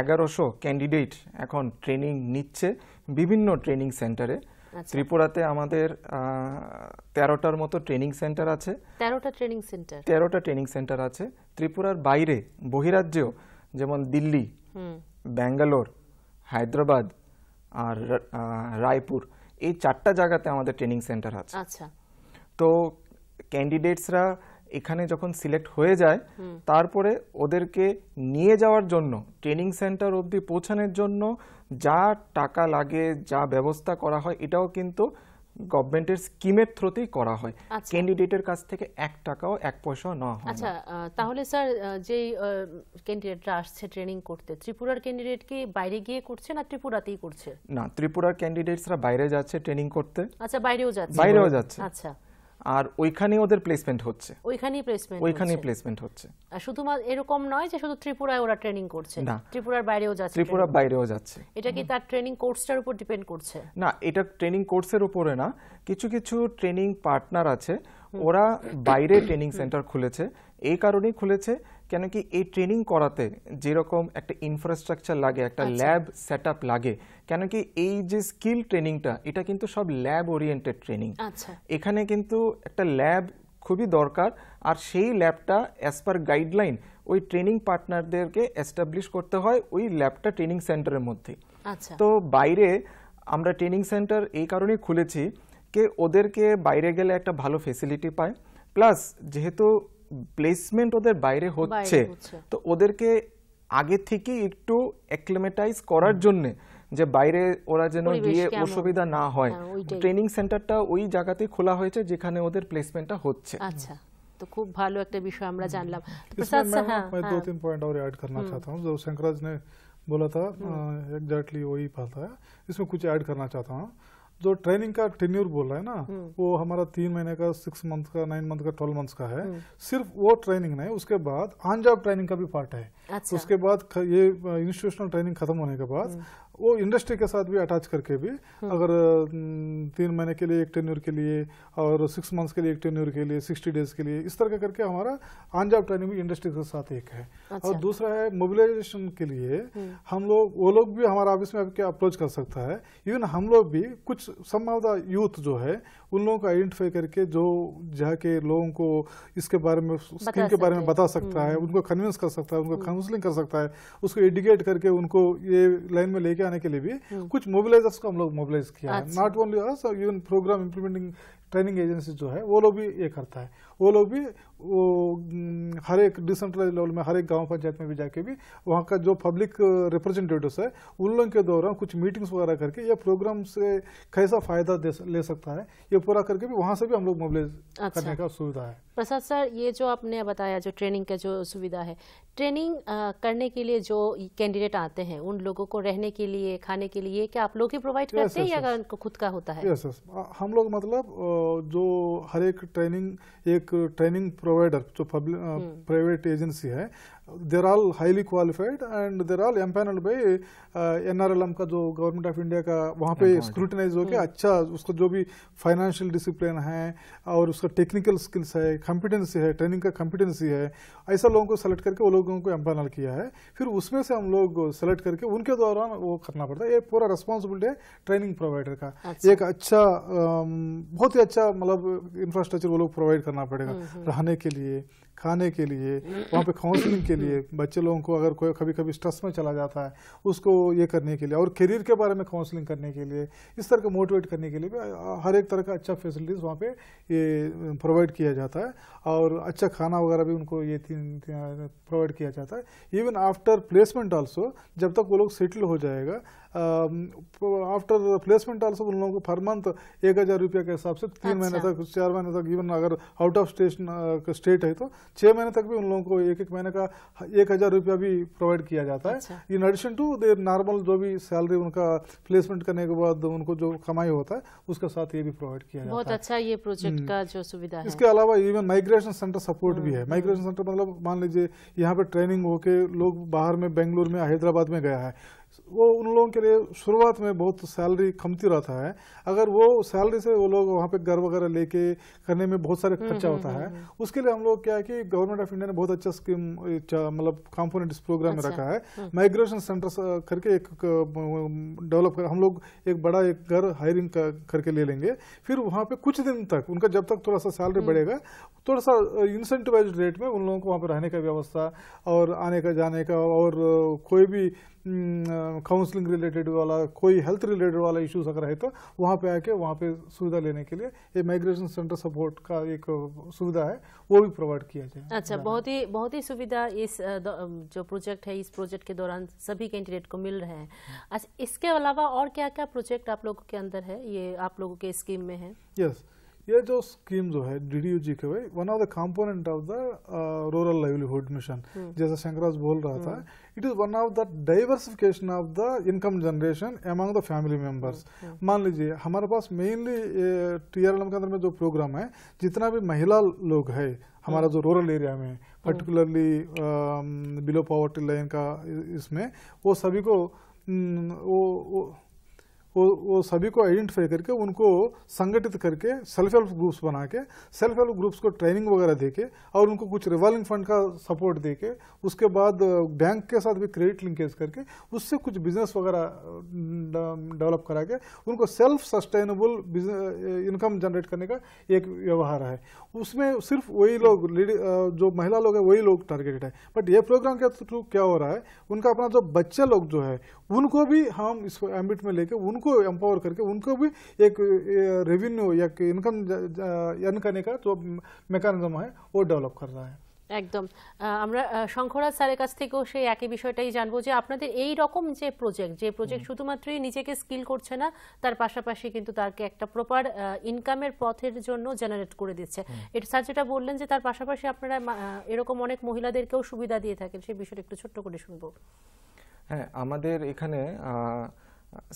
এগারোশো ক্যান্ডিডেট এখন ট্রেনিং নিচ্ছে বিভিন্ন ট্রেনিং সেন্টারে আচ্ছা। ত্রিপুরাতে আমাদের তেরোটার মতো ট্রেনিং সেন্টার আছে তেরোটা ট্রেনিং সেন্টার তেরোটা ট্রেনিং সেন্টার আছে ত্রিপুরার বাইরে বহিরাজ্যেও যেমন দিল্লি ব্যাঙ্গালোর হায়দ্রাবাদ আর রায়পুর এই চারটা জায়গাতে আমাদের ট্রেনিং সেন্টার আছে আচ্ছা তো ক্যান্ডিডেটসরা এখানে যখন সিলেক্ট হয়ে যায় তারপরে ওদেরকে নিয়ে যাওয়ার জন্য ট্রেনিং সেন্টার অবধি পৌঁছানোর জন্য যা টাকা লাগে যা ব্যবস্থা করা হয় এটাও কিন্তু গভর্নমেন্টের স্কিমের থ্রুতেই করা হয় আচ্ছা। ক্যান্ডিডেটের কাছ থেকে এক টাকাও এক পয়সাও নেওয়া হয় আচ্ছা তাহলে স্যার যেই ক্যান্ডিডেটরা আসছে ট্রেনিং করতে ত্রিপুরার ক্যান্ডিডেট কি বাইরে গিয়ে করছে না ত্রিপুরাতেই করছে না ত্রিপুরার ক্যান্ডিডেটসরা বাইরে যাচ্ছে ট্রেনিং করতে আচ্ছা বাইরেও যাচ্ছে বাইরেও যাচ্ছে আচ্ছা আর ওইখানেই ওদের প্লেসমেন্ট হচ্ছে ওইখানেই প্লেসমেন্ট ওইখানেই প্লেসমেন্ট হচ্ছে আর শুধুমাত্র এরকম নয় যে শুধু ত্রিপুরায় ওরা ট্রেনিং করছে না ত্রিপুরার বাইরেও যাচ্ছে ত্রিপুরার বাইরেও যাচ্ছে এটা কি তার ট্রেনিং কোর্সটার উপর ডিপেন্ড করছে না এটা ট্রেনিং কোর্সের উপরে না কিছু কিছু ট্রেনিং পার্টনার আছে ওরা বাইরে ট্রেনিং সেন্টার খুলেছে এই কারণেই খুলেছে কেন কি এই ট্রেনিং করাতে যেরকম একটা ইনফ্রাস্ট্রাকচার লাগে একটা ল্যাব আচ্ছা। সেট লাগে কেন কি এই যে স্কিল ট্রেনিংটা এটা কিন্তু সব ল্যাব ওরিয়েন্টেড ট্রেনিং এখানে কিন্তু একটা ল্যাব খুবই দরকার আর সেই ল্যাবটা অ্যাজ পার গাইডলাইন ওই ট্রেনিং পার্টনারদেরকে এস্টাবলিশ করতে হয় ওই ল্যাবটা ট্রেনিং সেন্টারের মধ্যে আচ্ছা। তো বাইরে আমরা ট্রেনিং সেন্টার এই কারণেই খুলেছি কে ওদেরকে বাইরে গেলে একটা ভালো ফেসিলিটি পায় প্লাস যেহেতু প্লেসমেন্ট ওদের বাইরে হচ্ছে তো ওদেরকে আগে থেকে একটু অ্যাক্লেমেটাইজ করার জন্যে যে বাইরে ওরা যেন গিয়ে অসুবিধা না হয় ট্রেনিং হ্যাঁ, সেন্টারটা ওই জায়গাতেই খোলা হয়েছে যেখানে ওদের প্লেসমেন্টটা হচ্ছে আচ্ছা खूब ভালো একটা বিষয় আমরা জানলাম तो प्रसाद मैं, हाँ, मैं दो तीन पॉइंट और ऐड करना चाहता जो ट्रेनिंग का टेन्यूर बोल रहा है ना हम्म। वो हमारा तीन महीने का सिक्स मंथ का नाइन मंथ का ट्वेल्व मंथ का है हम्म। सिर्फ वो ट्रेनिंग नहीं उसके बाद ऑन जॉब ट्रेनिंग का भी पार्ट है अच्छा। उसके बाद ये इंस्टीट्यूशनल uh, ट्रेनिंग खत्म होने के बाद हम्म। वो इंडस्ट्री के साथ भी अटैच करके भी हम्म। अगर तीन महीने के लिए एक टेन्यूर के लिए और सिक्स मंथ्स के लिए एक टेन्यूर के लिए सिक्सटी डेज के लिए इस तरह करके हमारा ऑन जॉब ट्रेनिंग भी इंडस्ट्री के साथ एक है अच्छा। और दूसरा है मोबिलाइजेशन के लिए हम्म। हम लोग वो लोग भी हमारा ऑफिस में अप्रोच कर सकता है इवन हम लोग भी कुछ सम ऑफ द यूथ जो है उन लोगों को आइडेंटिफाई करके जो जहाँ के लोगों को इसके बारे में स्कीम के बारे में बता सकता है हम्म। उनको कन्विंस कर सकता है उनको काउंसलिंग हम्म। कर सकता है उसको एडुकेट करके उनको ये लाइन में लेके आने के लिए भी हम्म। कुछ मोबिलाइजर्स को हम लोग मोबिलाइज किया है not only us even programme implementing training agency जो है वो लोग भी ये करता है वो लोग भी वो हर एक डिसेंट्रलाइज लेवल में हर एक गांव पंचायत में भी जाके भी वहाँ का जो पब्लिक रिप्रेजेंटेटिव्स है उन लोगों के दौरान कुछ मीटिंग्स वगैरह करके ये प्रोग्राम से कैसा फायदा ले सकता है ये पूरा करके भी वहाँ से भी हम लोग मोबिलाइज अच्छा। करने का सुविधा है प्रसाद सर ये जो आपने बताया जो ट्रेनिंग का जो सुविधा है ट्रेनिंग करने के लिए जो कैंडिडेट आते हैं उन लोगों को रहने के लिए खाने के लिए क्या आप लोग ही प्रोवाइड करते हैं या खुद का होता है हम लोग मतलब जो हर एक ट्रेनिंग एक ट्रेनिंग प्रोवाइडर जो हम्म। प्राइवेट एजेंसी है all highly qualified and there all and by N R L M का जो गवर्नमेंट ऑफ इंडिया का वहाँ पे स्क्रूटिनाइज होकर hmm. अच्छा उसका जो भी फाइनेंशियल डिसिप्लिन है और उसका टेक्निकल स्किल्स है कॉम्पिटेंसी है ट्रेनिंग का कॉम्पिटेंसी है ऐसा लोगों को सेलेक्ट करके वो लोगों को एम्पैनल किया है फिर उसमें से हम लोग सेलेक्ट करके उनके दौरान वो करना पड़ता है ये पूरा रिस्पॉन्सिबिलिटी है ट्रेनिंग प्रोवाइडर का अच्छा। एक अच्छा um, बहुत ही अच्छा मतलब इंफ्रास्ट्रक्चर वो लोग प्रोवाइड करना पड़ेगा हम्म, हम्म। रहने के लिए खाने के लिए वहाँ पे काउंसलिंग के लिए बच्चे लोगों को अगर कोई कभी कभी स्ट्रेस में चला जाता है उसको ये करने के लिए और करियर के बारे में काउंसलिंग करने के लिए इस तरह का मोटिवेट करने के लिए भी हर एक तरह का अच्छा फैसिलिटीज़ वहाँ पे ये प्रोवाइड किया जाता है और अच्छा खाना वगैरह भी उनको ये प्रोवाइड किया जाता है इवन आफ्टर प्लेसमेंट ऑल्सो जब तक वो लोग सेटल हो जाएगा आफ्टर प्लेसमेंट ऑल्सो उन लोगों को पर मंथ एक हज़ार रुपया के हिसाब से तीन महीने अच्छा। तक चार महीने तक इवन अगर आउट ऑफ स्टेशन स्टेट है तो छः महीने तक भी उन लोगों को एक एक महीने का एक हज़ार रुपया भी प्रोवाइड किया जाता है in addition to their normal जो भी सैलरी उनका प्लेसमेंट करने के बाद उनको जो कमाई होता है उसका साथ ये भी प्रोवाइड किया जाता है बहुत अच्छा ये प्रोजेक्ट हम्म। का जो सुविधा है इसके अलावा इवन माइग्रेशन सेंटर सपोर्ट भी है माइग्रेशन हम्म। सेंटर मतलब मान लीजिए यहाँ पे ट्रेनिंग होके लोग बाहर में बेंगलुरु में हैदराबाद में गया है वो उन लोगों के लिए शुरुआत में बहुत सैलरी कमती रहता है अगर वो सैलरी से वो लोग वहाँ पे घर वगैरह लेके करने में बहुत सारे हम्म, खर्चा हम्म, होता हम्म, है उसके लिए हम लोग क्या है कि गवर्नमेंट ऑफ इंडिया ने बहुत अच्छा स्कीम मतलब कॉम्पोनेंट प्रोग्राम में अच्छा। रखा है माइग्रेशन सेंटर करके एक डेवलप कर हम लोग एक बड़ा एक घर हायरिंग करके ले लेंगे फिर वहाँ पे कुछ दिन तक उनका जब तक थोड़ा सा सैलरी बढ़ेगा थोड़ा सा इंसेंटिवाइज रेट में उन लोगों को वहाँ पर रहने का व्यवस्था और आने का जाने का और कोई भी काउंसलिंग हम्म, रिलेटेड वाला कोई हेल्थ रिलेटेड वाला इश्यूज अगर है तो वहाँ पे आके वहाँ पे सुविधा लेने के लिए ये माइग्रेशन सेंटर सपोर्ट का एक सुविधा है वो भी प्रोवाइड किया जाए अच्छा बहुत ही बहुत ही सुविधा इस जो प्रोजेक्ट है इस प्रोजेक्ट के दौरान सभी कैंडिडेट को मिल रहे हैं अच्छा इसके अलावा और क्या क्या प्रोजेक्ट आप लोगों के अंदर है ये आप लोगों के स्कीम में है यस yes. ये जो स्कीम जो है D D U G K Y one of the component of the rural livelihood mission जैसा शंकराज बोल रहा था it is one of the diversification of the income generation among the family members मान लीजिए हमारे पास mainly T R L M के अंदर में जो प्रोग्राम है जितना भी महिला लोग है हमारा hmm. जो रूरल एरिया में पर्टिकुलरली बिलो पॉवर्टी लाइन का इसमें वो सभी को वो, वो वो वो सभी को आइडेंटिफाई करके उनको संगठित करके सेल्फ हेल्प ग्रुप्स बना के सेल्फ हेल्प ग्रुप्स को ट्रेनिंग वगैरह दे के और उनको कुछ रिवॉल्विंग फंड का सपोर्ट दे के उसके बाद बैंक के साथ भी क्रेडिट लिंकेज करके उससे कुछ बिजनेस वगैरह डेवलप करा के उनको सेल्फ सस्टेनेबल इनकम जनरेट करने का एक व्यवहार है उसमें सिर्फ वही लोग जो महिला लोग हैं वही लोग टारगेटेड है बट ये प्रोग्राम के थ्रू क्या हो रहा है उनका अपना जो बच्चे लोग जो है उनको भी हम इस एम्बिट में लेके उनको उनको एम्पावर करके उनको भी एक रेवेन्यू या इनकम अर्न करने का जो मेकानिज्म है वो डेवलप कर रहा है একদম আমরা শঙ্করাজ স্যারের কাছ থেকেও সেই একই বিষয়টাই জানবো যে আপনাদের এই রকম যে প্রজেক্ট যে প্রজেক্ট শুধুমাত্রই নিজেকে স্কিল করছে না তার পাশাপাশি কিন্তু তাকে একটা প্রপার ইনকামের পথের জন্য জেনারেট করে দিচ্ছে এটা স্যার যেটা বললেন যে তার পাশাপাশি আপনারা এরকম অনেক মহিলাদেরকেও সুবিধা দিয়ে থাকেন সেই বিষয়টা একটু ছোট্ট করে শুনবো হ্যাঁ আমাদের এখানে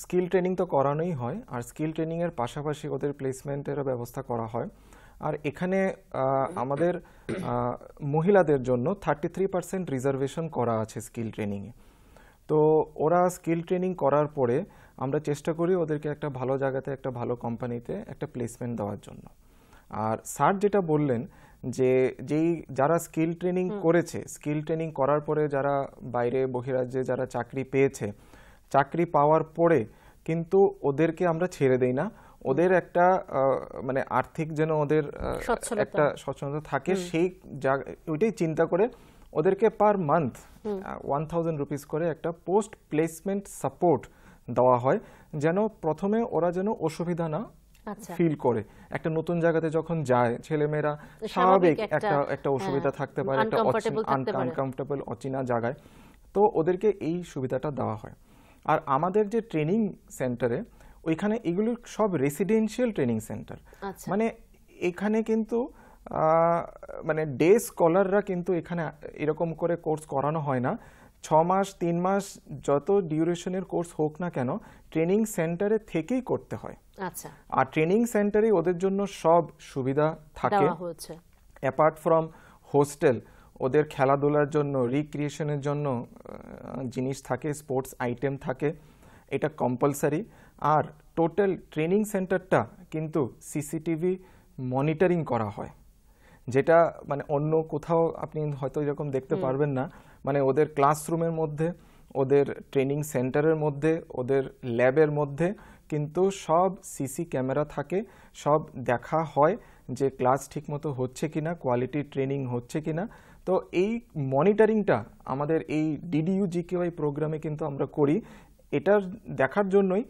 স্কিল ট্রেনিং তো করানোই হয় আর স্কিল ট্রেনিংয়ের পাশাপাশি ওদের প্লেসমেন্টেরও ব্যবস্থা করা হয় আর এখানে আমাদের মহিলাদের জন্য থার্টি থ্রি পার্সেন্ট রিজার্ভেশন করা আছে স্কিল ট্রেনিংয়ে তো ওরা স্কিল ট্রেনিং করার পরে আমরা চেষ্টা করি ওদেরকে একটা ভালো জায়গাতে একটা ভালো কোম্পানিতে একটা প্লেসমেন্ট দেওয়ার জন্য আর স্যার যেটা বললেন যে যেই যারা স্কিল ট্রেনিং করেছে স্কিল ট্রেনিং করার পরে যারা বাইরে বহিরাজ্যে যারা চাকরি পেয়েছে চাকরি পাওয়ার পরে কিন্তু ওদেরকে আমরা ছেড়ে দেই না ওদের একটা মানে আর্থিক যেন ওদের একটা সচেতনতা থাকে সেই ওইটাই চিন্তা করে ওদেরকে per month one thousand rupees করে একটা পোস্ট প্লেসমেন্ট সাপোর্ট দেওয়া হয় যেন প্রথমে ওরা যেন অসুবিধা না ফিল আচ্ছা। করে একটা নতুন জায়গাতে যখন যায় ছেলেমেয়েরা স্বাভাবিক একটা একটা অসুবিধা হ্যাঁ, থাকতে পারে একটা আনকমফোর্টেবল অচেনা জায়গায় তো ওদেরকে এই সুবিধাটা দেওয়া হয় আর আমাদের যে ট্রেনিং সেন্টারে ওইখানে এগুলো সব রেসিডেন্সিয়াল ট্রেনিং সেন্টার মানে এখানে কিন্তু মানে ডে স্কলাররা কিন্তু এখানে এরকম করে কোর্স করানো হয় না ছ মাস তিন মাস যত ডিউরেশনের কোর্স হোক না কেন ট্রেনিং সেন্টারে থেকেই করতে হয় আচ্ছা আর ট্রেনিং সেন্টারে ওদের জন্য সব সুবিধা থাকে অ্যাপার্ট ফ্রম হোস্টেল ওদের খেলাধুলার জন্য রিক্রিয়েশনের জন্য জিনিস থাকে স্পোর্টস আইটেম থাকে এটা কম্পালসারি আর টোটাল ট্রেনিং সেন্টারটা কিন্তু সিসিটিভি মনিটরিং করা হয় যেটা মানে অন্য কোথাও আপনি হয়তো এরকম দেখতে পারবেন না মানে ওদের ক্লাসরুমের মধ্যে ওদের ট্রেনিং সেন্টারের মধ্যে ওদের ল্যাবের মধ্যে কিন্তু সব সিসি ক্যামেরা থাকে সব দেখা হয় যে ক্লাস ঠিকমতো হচ্ছে কিনা কোয়ালিটি ট্রেনিং হচ্ছে কিনা তো এই মনিটরিংটা আমাদের এই ডিডিউ জিকেওয়াই প্রোগ্রামে কিন্তু আমরা করি এটার দেখার জন্যই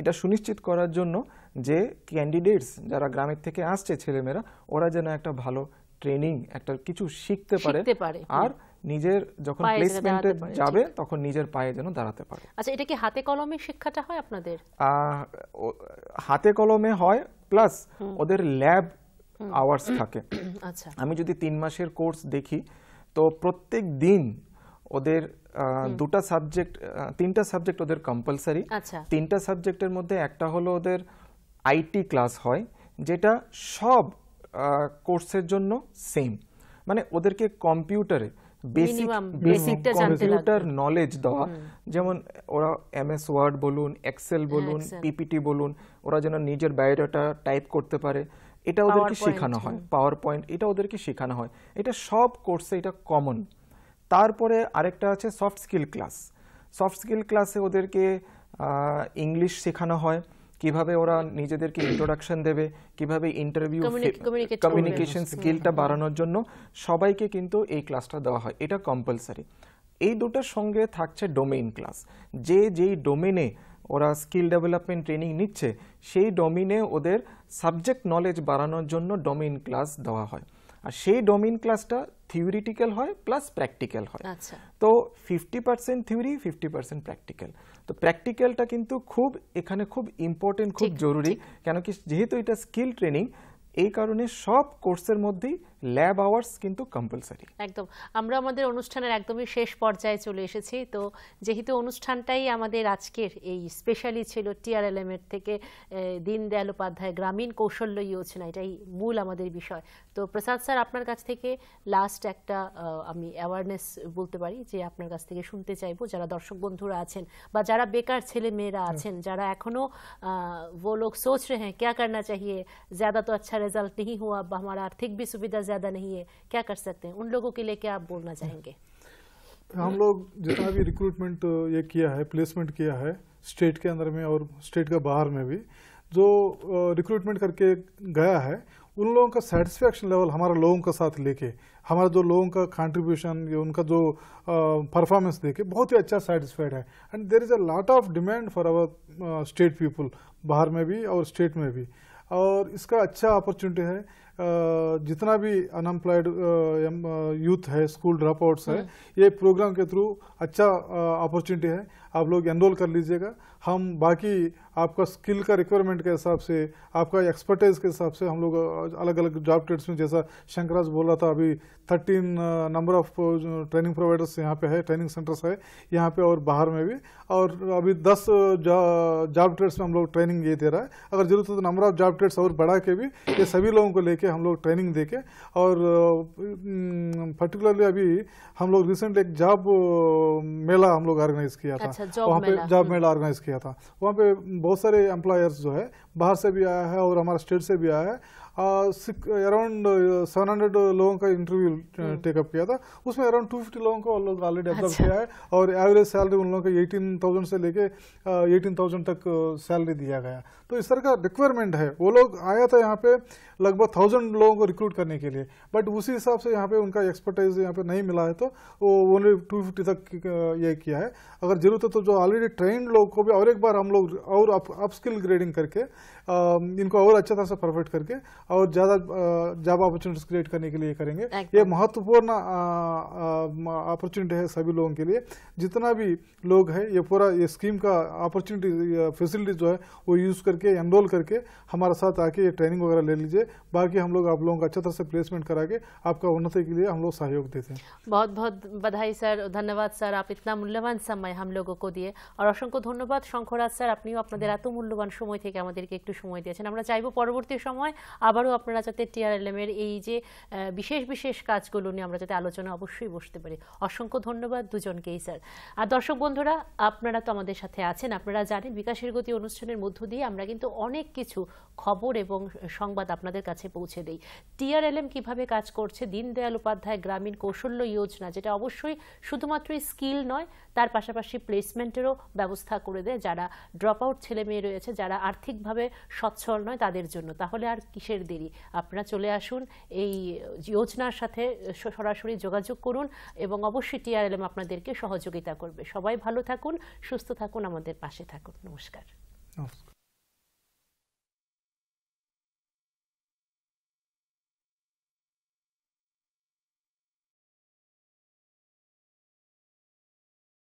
এটা সুনিশ্চিত করার জন্য যে ক্যান্ডিডেটস যারা গ্রামের থেকে আসছে ছেলেমেয়েরা ওরা যেন একটা ভালো ট্রেনিং একটা কিছু শিখতে পারে আর নিজের যখন প্লেসমেন্টে যাবে তখন নিজের পায়ে যেন দাঁড়াতে পারে আচ্ছা এটা কি হাতে কলমে শিক্ষাটা হয় আপনাদের হাতে কলমে হয় প্লাস ওদের ল্যাব আওয়ার্স থাকে আচ্ছা। আমি যদি তিন মাসের কোর্স দেখি তো প্রত্যেক দিন ওদের দুটা সাবজেক্ট তিনটা সাবজেক্ট ওদের কম্পালসারি আচ্ছা। তিনটা সাবজেক্টের মধ্যে একটা হলো ওদের আইটি ক্লাস হয় যেটা সব কোর্সের জন্য সেম মানে ওদেরকে কম্পিউটারে বেসিক বেসিক কম্পিউটার নলেজ দেওয়া যেমন ওরা এমএস ওয়ার্ড বলুন এক্সেল হ্যাঁ, বলুন পিপিটি বলুন ওরা যেন নিজের বায়োডাটা টাইপ করতে পারে এটা ওদেরকে শেখানো হয় পাওয়ার পয়েন্ট এটা ওদেরকে শেখানো হয় এটা সব কোর্সে এটা কমন তারপরে আরেকটা আছে soft skill class soft skill ক্লাসে ওদেরকে ইংলিশ শেখানো হয় কিভাবে ওরা নিজেদেরকে ইন্ট্রোডাকশন দেবে কিভাবে ইন্টারভিউ কমিউনিকেশন স্কিলটা বাড়ানোর জন্য সবাইকে কিন্তু এই ক্লাসটা দেওয়া হয় এটা কম্পালসারি এই দুটার সঙ্গে থাকছে ডোমেইন ক্লাস যে যেই ডোমেনে ওরা স্কিল ডেভেলপমেন্ট ট্রেনিং নিচ্ছে সেই ডোমিনে ওদের সাবজেক্ট নলেজ বাড়ানোর জন্য ডোমিন ক্লাস দেওয়া হয় আর সেই ডোমিন ক্লাসটা থিওরিটিক্যাল হয় প্লাস প্র্যাকটিক্যাল হয় আচ্ছা। তো fifty percent theory fifty percent practical তো প্র্যাকটিক্যালটা কিন্তু খুব এখানে খুব ইম্পর্টেন্ট খুব জরুরি কেন কি যেহেতু এটা স্কিল ট্রেনিং এই কারণে সব কোর্সের মধ্যেই ল্যাব আওয়ার্স কিন্তু কম্পালসারি একদম আমরা আমাদের অনুষ্ঠানের একদমই শেষ পর্যায়ে চলে এসেছি তো যেহেতু অনুষ্ঠানটাই আমাদের আজকের এই স্পেশালি ছিল টিআরএলএম এর থেকে দীনদয়াল উপাধ্যায় গ্রামীণ কৌশল্য ইয়োজনা এটাই মূল আমাদের বিষয় তো প্রসাদ স্যার আপনার কাছ থেকে লাস্ট একটা আমি অ্যাওয়ারনেস বলতে পারি যে আপনার কাছ থেকে শুনতে চাইবো যারা দর্শক বন্ধুরা আছেন বা যারা বেকার ছেলে মেয়েরা আছেন যারা এখনো वो লোক সোচ रहे हैं क्या करना चाहिए ज़्यादा तो अच्छा रिजल्ट नहीं हुआ अब हमारा आर्थिक भी ज़्यादा नहीं है क्या कर सकते हैं उन लोगों के लिए क्या आप बोलना चाहेंगे हम लोग जितना भी रिक्रूटमेंट ये किया है प्लेसमेंट किया है स्टेट के अंदर में और स्टेट के बाहर में भी जो रिक्रूटमेंट करके गया है उन लोगों का सेटिस्फेक्शन लेवल हमारे लोगों के साथ लेके हमारा जो लोगों का कंट्रीब्यूशन या उनका जो परफॉर्मेंस देके बहुत ही अच्छा सेटिस्फाइड है and there is a lot of demand for our state people बाहर में भी और स्टेट में भी और इसका अच्छा अपॉर्चुनिटी है जितना भी अनएम्प्लॉयड यूथ है स्कूल ड्रॉप आउट्स है हम्म। ये प्रोग्राम के थ्रू अच्छा अपॉर्चुनिटी है आप लोग एनरोल कर लीजिएगा हम बाकी आपका स्किल का रिक्वायरमेंट के हिसाब से आपका एक्सपर्टाइज के हिसाब से हम लोग अलग अलग जॉब ट्रेड्स में जैसा शंकराज रहा था अभी thirteen number of training providers यहाँ पे है ट्रेनिंग सेंटर्स है यहाँ पे और बाहर में भी और अभी दस जॉब ट्रेड्स में हम लोग ट्रेनिंग ये दे रहा है अगर जरूरत हो तो नंबर ऑफ जॉब ट्रेड्स और बढ़ा के भी ये सभी लोगों को लेके हम लोग ट्रेनिंग दे के और पर्टिकुलरली अभी हम लोग रिसेंटली एक जॉब मेला हम लोग ऑर्गेनाइज किया था अच्छा। अच्छा वहाँ पे जॉब मेला ऑर्गेनाइज किया था वहाँ पे बहुत सारे एम्प्लॉयर्स जो है बाहर से भी आया है और हमारे स्टेट से भी आया है अराउंड सेवन हंड्रेड लोगों का इंटरव्यू टेकअप uh, hmm. किया था उसमें अराउंड टू फिफ्टी लोगों को लोग ऑलरेडी अब्जर्व किया है और एवरेज सैलरी उन लोगों का एटीन थाउजेंड से लेके एटीन uh, थाउजेंड तक सैलरी uh, दिया गया तो इस तरह का रिक्वायरमेंट है वो लोग आया था यहाँ पे लगभग थाउजेंड लोगों को रिक्रूट करने के लिए बट उसी हिसाब से यहाँ पे उनका एक्सपर्टाइज यहाँ पे नहीं मिला है तो वो ओनली टू फिफ्टी तक ये किया है अगर जरूरत है तो जो ऑलरेडी ट्रेंड लोग को भी और एक बार हम लोग और अपस्किल अप ग्रेडिंग करके इनको और अच्छा तरह से परफेक्ट करके और ज़्यादा जॉब अपॉर्चुनिटीज क्रिएट करने के लिए करेंगे ये महत्वपूर्ण अपॉर्चुनिटी है सभी लोगों के लिए जितना भी लोग है ये पूरा ये स्कीम का अपॉर्चुनिटी फैसिलिटी जो है वो यूज़ करके एनरोल करके हमारे साथ आके ये ट्रेनिंग वगैरह ले लीजिए बाकी हम लोग आप लोगों का अच्छा तरह से प्लेसमेंट करा के आपका उन्नति के लिए हम लोग सहयोग देते हैं बहुत बहुत बधाई सर धन्यवाद सर आप इतना मूल्यवान समय हम लोगों को दिए और असंख्य धन्यवाद शंखराज सर अपनी আপনাদের हाँ। मूल्यवान समय थे एक সময় দিয়েছেন আমরা চাইব পরবর্তী সময় আবারও আপনারা যাতে টিআরএলএম এর এই যে বিশেষ বিশেষ কাজগুলো নিয়ে আমরা যাতে আলোচনা অবশ্যই বসতে পারি অসংখ্য ধন্যবাদ দুজনকেই স্যার আর দর্শক বন্ধুরা আপনারা তো আমাদের সাথে আছেন আপনারা জানেন বিকাশের গতি অনুষ্ঠানের মধ্য দিয়ে আমরা কিন্তু অনেক কিছু খবর এবং সংবাদ আপনাদের কাছে পৌঁছে দেই টিআরএলএম কিভাবে কাজ করছে দীনদয়াল উপাধ্যায় গ্রামীণ কৌশল্য যোজনা যেটা অবশ্যই শুধুমাত্র স্কিল নয় তার পাশাপাশি প্লেসমেন্টেরও ব্যবস্থা করে দেয় যারা ড্রপ আউট ছেলে মেয়ে রয়েছে যারা আর্থিকভাবে সচ্ছল নয় তাদের জন্য তাহলে আর কিসের দেরি আপনারা চলে আসুন এই যোজনার সাথে সরাসরি যোগাযোগ করুন এবং অবশ্যই টিআরএলএম আপনাদেরকে সহযোগিতা করবে সবাই ভালো থাকুন সুস্থ থাকুন আমাদের পাশে থাকুন নমস্কার